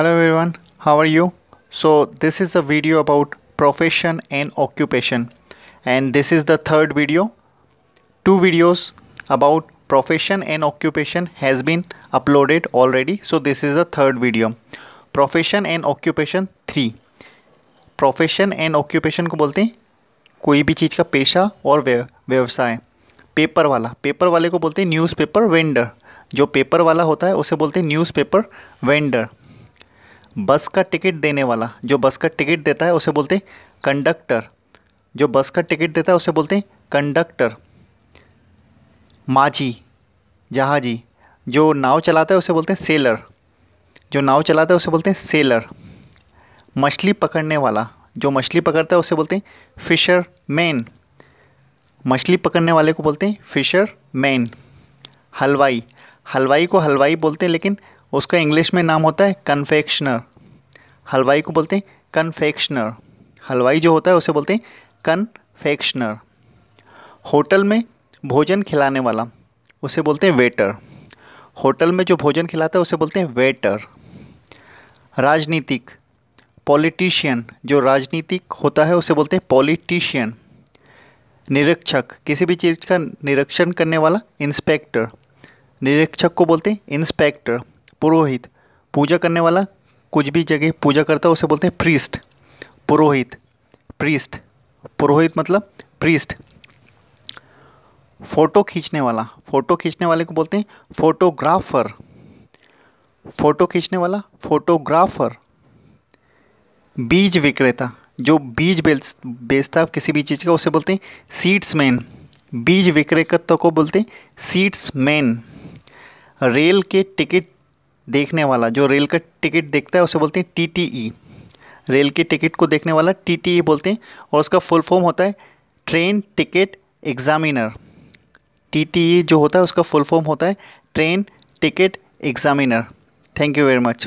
hello everyone how are you so this is a video about profession and occupation and this is the third video two videos about profession and occupation has been uploaded already so this is the third video profession and occupation three profession and occupation को बोलते हैं कोई भी चीज़ का पेशा और व्यवसाय paper वाला पेपर वाले को बोलते हैं न्यूज़पेपर वेंडर जो पेपर वाला होता है उसे बोलते हैं न्यूज़पेपर वेंडर बस का टिकट देने वाला जो बस का टिकट देता है उसे बोलते हैं कंडक्टर जो बस का टिकट देता है उसे बोलते हैं कंडक्टर माझी जहाजी जो नाव चलाता है उसे बोलते हैं सेलर जो नाव चलाता है उसे बोलते हैं सेलर मछली पकड़ने वाला जो मछली पकड़ता है उसे बोलते हैं फिशर मैन मछली पकड़ने वाले को बोलते हैं फिशर मैन हलवाई हलवाई को हलवाई बोलते हैं लेकिन उसका इंग्लिश में नाम होता है कन्फेक्शनर हलवाई को बोलते हैं कन्फेक्शनर हलवाई जो होता है उसे बोलते हैं कन्फेक्शनर होटल में भोजन खिलाने वाला उसे बोलते हैं वेटर होटल में जो भोजन खिलाता है उसे बोलते हैं वेटर राजनीतिक पॉलिटिशियन जो राजनीतिक होता है उसे बोलते हैं पॉलिटिशियन निरीक्षक किसी भी चीज़ का निरीक्षण करने वाला इंस्पेक्टर निरीक्षक को बोलते हैं इंस्पेक्टर पुरोहित पूजा करने वाला कुछ भी जगह पूजा करता है उसे बोलते हैं प्रीस्ट पुरोहित प्रीस्ट पुरोहित मतलब प्रीस्ट फ़ोटो खींचने वाला फ़ोटो खींचने वाले को बोलते हैं फोटोग्राफर फ़ोटो खींचने वाला फोटोग्राफर बीज विक्रेता जो बीज बेचता है किसी भी चीज़ का उसे बोलते हैं सीड्समैन बीज विक्रेता को बोलते हैं सीड्समैन रेल के टिकट देखने वाला जो रेल का टिकट देखता है उसे बोलते हैं टीटीई रेल के टिकट को देखने वाला टीटीई बोलते हैं और उसका फुल फॉर्म होता है ट्रेन टिकट एग्ज़ामिनर टीटीई जो होता है उसका फुल फॉर्म होता है train ticket examiner thank you very much